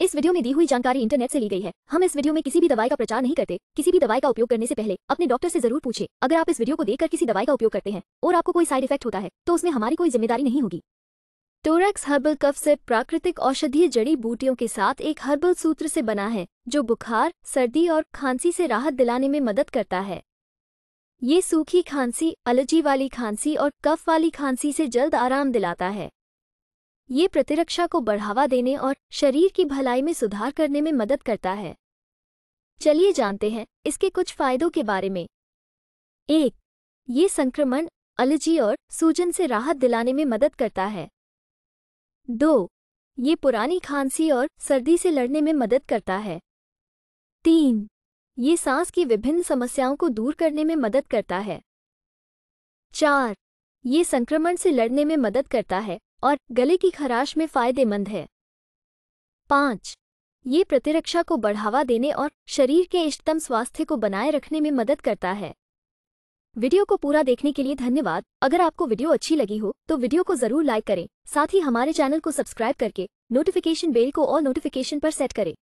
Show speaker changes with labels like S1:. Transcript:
S1: इस वीडियो में दी हुई जानकारी इंटरनेट से ली गई है हम इस वीडियो में किसी भी दवाई का प्रचार नहीं करते किसी भी दवाई का उपयोग करने से पहले अपने डॉक्टर से जरूर पूछे अगर आप इस वीडियो को देखकर किसी दवाई का उपयोग करते हैं और आपको कोई साइड इफेक्ट होता है तो उसमें हमारी कोई जिम्मेदारी नहीं होगी टोरेक्स हर्बल कफ से प्राकृतिक औषधीय जड़ी बूटियों के साथ एक हर्बल सूत्र से बना है जो बुखार सर्दी और खांसी से राहत दिलाने में मदद करता है ये सूखी खांसी अलर्जी वाली खांसी और कफ वाली खांसी से जल्द आराम दिलाता है ये प्रतिरक्षा को बढ़ावा देने और शरीर की भलाई में सुधार करने में मदद करता है चलिए जानते हैं इसके कुछ फायदों के बारे में एक ये संक्रमण अलर्जी और सूजन से राहत दिलाने में मदद करता है दो ये पुरानी खांसी और सर्दी से लड़ने में मदद करता है तीन ये सांस की विभिन्न समस्याओं को दूर करने में मदद करता है चार ये संक्रमण से लड़ने में मदद करता है और गले की खराश में फायदेमंद है पाँच ये प्रतिरक्षा को बढ़ावा देने और शरीर के इष्टतम स्वास्थ्य को बनाए रखने में मदद करता है वीडियो को पूरा देखने के लिए धन्यवाद अगर आपको वीडियो अच्छी लगी हो तो वीडियो को जरूर लाइक करें साथ ही हमारे चैनल को सब्सक्राइब करके नोटिफिकेशन बेल को और नोटिफिकेशन पर सेट करें